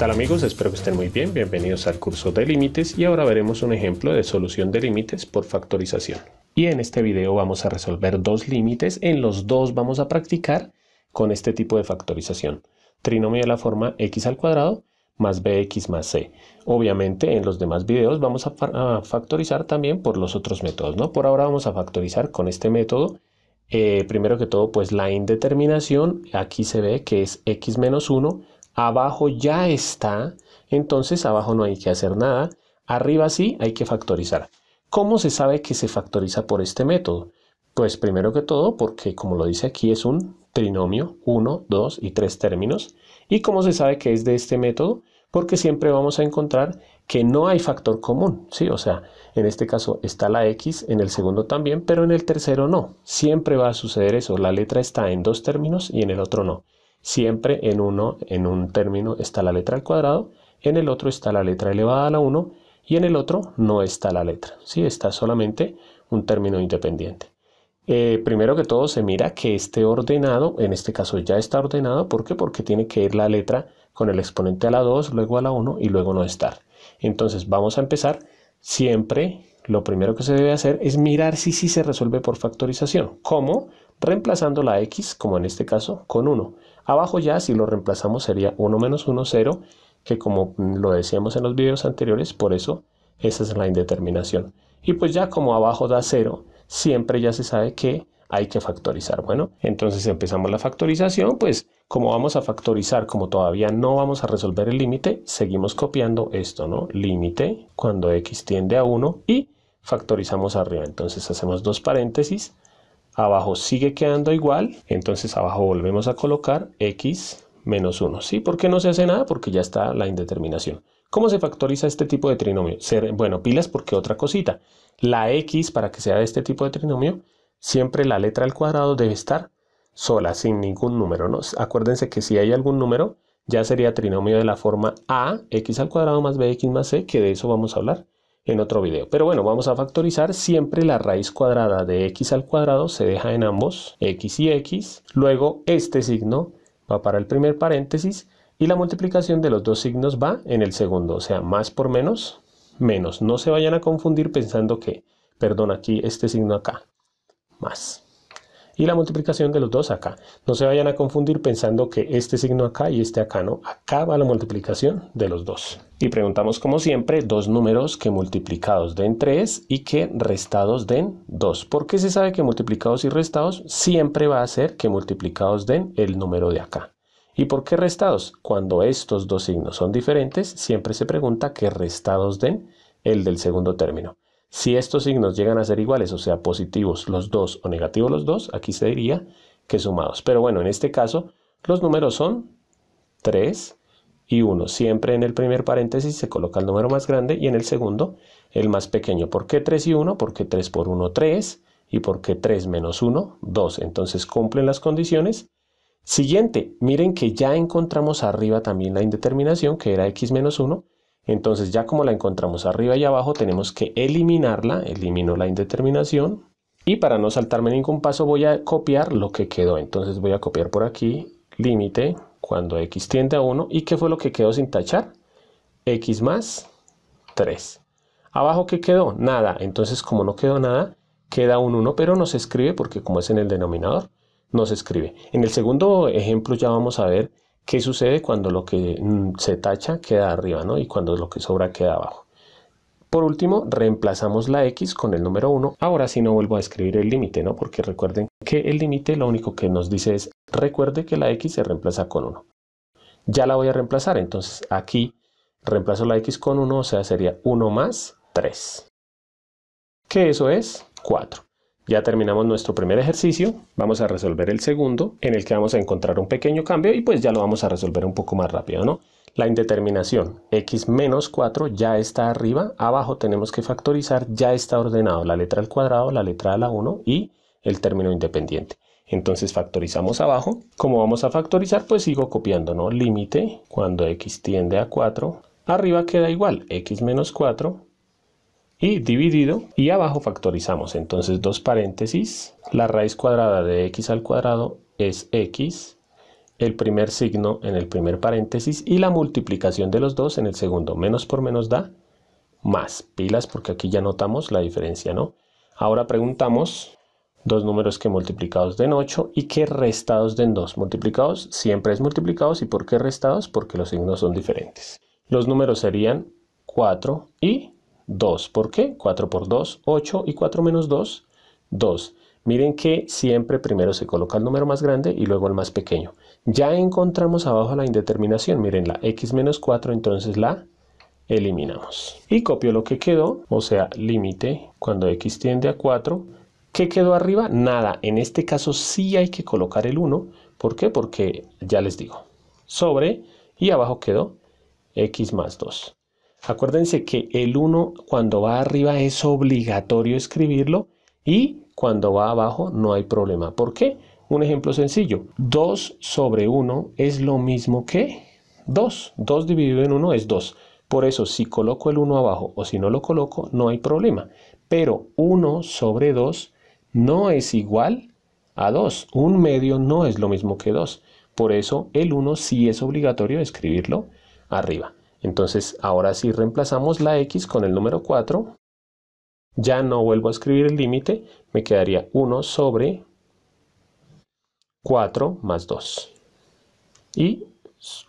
tal amigos? Espero que estén muy bien. Bienvenidos al curso de límites y ahora veremos un ejemplo de solución de límites por factorización. Y en este video vamos a resolver dos límites. En los dos vamos a practicar con este tipo de factorización. Trinomio de la forma x al cuadrado más bx más c. Obviamente en los demás videos vamos a, factorizar también por los otros métodos. ¿no? Por ahora vamos a factorizar con este método. Eh, primero que todo pues la indeterminación. Aquí se ve que es x menos 1 Abajo ya está, entonces abajo no hay que hacer nada. Arriba sí hay que factorizar. ¿Cómo se sabe que se factoriza por este método? Pues primero que todo, porque como lo dice aquí, es un trinomio, 1, 2 y 3 términos. ¿Y cómo se sabe que es de este método? Porque siempre vamos a encontrar que no hay factor común, ¿sí? O sea, en este caso está la X, en el segundo también, pero en el tercero no. Siempre va a suceder eso, la letra está en dos términos y en el otro no. Siempre en uno, en un término está la letra al cuadrado, en el otro está la letra elevada a la 1 y en el otro no está la letra, ¿sí? está solamente un término independiente. Eh, primero que todo se mira que esté ordenado, en este caso ya está ordenado, ¿por qué? Porque tiene que ir la letra con el exponente a la 2, luego a la 1 y luego no estar. Entonces vamos a empezar, siempre lo primero que se debe hacer es mirar si sí se resuelve por factorización. ¿Cómo? Reemplazando la x, como en este caso, con 1. Abajo ya si lo reemplazamos sería 1 menos 1, 0, que como lo decíamos en los videos anteriores, por eso esa es la indeterminación. Y pues ya como abajo da 0, siempre ya se sabe que hay que factorizar. Bueno, entonces empezamos la factorización, pues como vamos a factorizar, como todavía no vamos a resolver el límite, seguimos copiando esto, ¿no? Límite cuando x tiende a 1 y factorizamos arriba. Entonces hacemos dos paréntesis, abajo sigue quedando igual, entonces abajo volvemos a colocar x menos 1. ¿Sí? ¿Por qué no se hace nada? Porque ya está la indeterminación. ¿Cómo se factoriza este tipo de trinomio? bueno, pilas porque otra cosita. La x, para que sea de este tipo de trinomio, siempre la letra al cuadrado debe estar sola, sin ningún número. Acuérdense que si hay algún número, ya sería trinomio de la forma a, x al cuadrado más bx más c, que de eso vamos a hablar en otro video. Pero bueno, vamos a factorizar. Siempre la raíz cuadrada de x al cuadrado se deja en ambos, x y x. Luego este signo va para el primer paréntesis y la multiplicación de los dos signos va en el segundo. O sea, más por menos, menos. No se vayan a confundir pensando que, perdón, aquí este signo acá, más y la multiplicación de los dos acá. No se vayan a confundir pensando que este signo acá y este acá no. Acá va la multiplicación de los dos. Y preguntamos como siempre dos números que multiplicados den 3 y que restados den 2. qué se sabe que multiplicados y restados siempre va a ser que multiplicados den el número de acá. ¿Y por qué restados? Cuando estos dos signos son diferentes, siempre se pregunta que restados den el del segundo término. Si estos signos llegan a ser iguales, o sea, positivos los dos o negativos los dos, aquí se diría que sumados. Pero bueno, en este caso, los números son 3 y 1. Siempre en el primer paréntesis se coloca el número más grande y en el segundo el más pequeño. ¿Por qué 3 y 1? Porque 3 por 1, 3. ¿Y porque 3 menos 1? 2. Entonces cumplen las condiciones. Siguiente, miren que ya encontramos arriba también la indeterminación, que era x menos 1, entonces ya como la encontramos arriba y abajo tenemos que eliminarla, elimino la indeterminación y para no saltarme ningún paso voy a copiar lo que quedó. Entonces voy a copiar por aquí límite cuando x tiende a 1 y qué fue lo que quedó sin tachar x más 3. Abajo ¿qué quedó nada, entonces como no quedó nada queda un 1 pero no se escribe porque como es en el denominador no se escribe. En el segundo ejemplo ya vamos a ver ¿Qué sucede cuando lo que mm, se tacha queda arriba ¿no? y cuando lo que sobra queda abajo? Por último, reemplazamos la x con el número 1. Ahora sí no vuelvo a escribir el límite, ¿no? Porque recuerden que el límite lo único que nos dice es recuerde que la x se reemplaza con 1. Ya la voy a reemplazar, entonces aquí reemplazo la x con 1, o sea, sería 1 más 3. Que eso es 4. Ya terminamos nuestro primer ejercicio, vamos a resolver el segundo, en el que vamos a encontrar un pequeño cambio y pues ya lo vamos a resolver un poco más rápido, ¿no? La indeterminación x menos 4 ya está arriba, abajo tenemos que factorizar, ya está ordenado la letra al cuadrado, la letra a la 1 y el término independiente. Entonces factorizamos abajo. ¿cómo vamos a factorizar, pues sigo copiando, ¿no? Límite, cuando x tiende a 4, arriba queda igual, x menos 4 y dividido y abajo factorizamos entonces dos paréntesis la raíz cuadrada de x al cuadrado es x el primer signo en el primer paréntesis y la multiplicación de los dos en el segundo menos por menos da más pilas porque aquí ya notamos la diferencia no ahora preguntamos dos números que multiplicados den 8 y que restados den 2 multiplicados siempre es multiplicados y por qué restados porque los signos son diferentes los números serían 4 y 2. ¿Por qué? 4 por 2, 8 y 4 menos 2, 2. Miren que siempre primero se coloca el número más grande y luego el más pequeño. Ya encontramos abajo la indeterminación. Miren, la x menos 4, entonces la eliminamos. Y copio lo que quedó, o sea, límite, cuando x tiende a 4. ¿Qué quedó arriba? Nada. En este caso sí hay que colocar el 1. ¿Por qué? Porque ya les digo. Sobre y abajo quedó x más 2. Acuérdense que el 1 cuando va arriba es obligatorio escribirlo y cuando va abajo no hay problema. ¿Por qué? Un ejemplo sencillo. 2 sobre 1 es lo mismo que 2. 2 dividido en 1 es 2. Por eso si coloco el 1 abajo o si no lo coloco no hay problema. Pero 1 sobre 2 no es igual a 2. Un medio no es lo mismo que 2. Por eso el 1 sí es obligatorio escribirlo arriba. Entonces, ahora si reemplazamos la x con el número 4, ya no vuelvo a escribir el límite, me quedaría 1 sobre 4 más 2. Y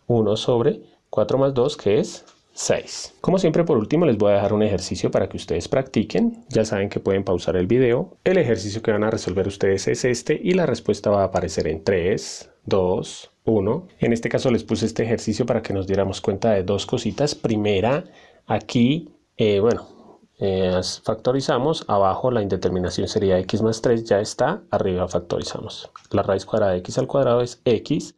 1 sobre 4 más 2, que es 6. Como siempre, por último, les voy a dejar un ejercicio para que ustedes practiquen. Ya saben que pueden pausar el video. El ejercicio que van a resolver ustedes es este y la respuesta va a aparecer en 3, 2, 1. En este caso les puse este ejercicio para que nos diéramos cuenta de dos cositas. Primera, aquí, eh, bueno, eh, factorizamos, abajo la indeterminación sería x más 3, ya está, arriba factorizamos. La raíz cuadrada de x al cuadrado es x,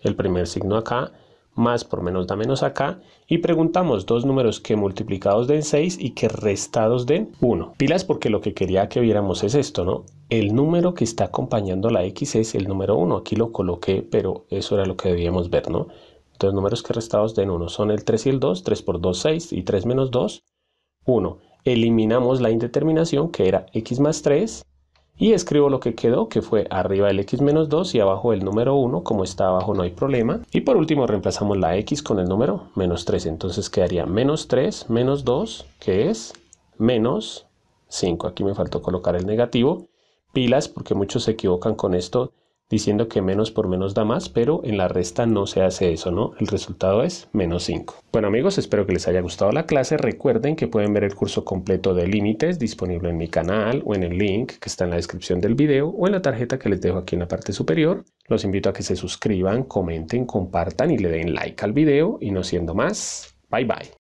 el primer signo acá, más por menos da menos acá, y preguntamos dos números que multiplicados den 6 y que restados den 1. Pilas porque lo que quería que viéramos es esto, ¿no? el número que está acompañando la X es el número 1. Aquí lo coloqué, pero eso era lo que debíamos ver, ¿no? Entonces, números que restados den 1 son el 3 y el 2. 3 por 2, 6. Y 3 menos 2, 1. Eliminamos la indeterminación, que era x más 3. Y escribo lo que quedó, que fue arriba el x menos 2 y abajo el número 1. Como está abajo no hay problema. Y por último reemplazamos la x con el número menos 3. Entonces quedaría menos 3 menos 2, que es menos 5. Aquí me faltó colocar el negativo pilas porque muchos se equivocan con esto diciendo que menos por menos da más, pero en la resta no se hace eso, ¿no? El resultado es menos 5. Bueno amigos, espero que les haya gustado la clase. Recuerden que pueden ver el curso completo de límites disponible en mi canal o en el link que está en la descripción del video o en la tarjeta que les dejo aquí en la parte superior. Los invito a que se suscriban, comenten, compartan y le den like al video y no siendo más, bye bye.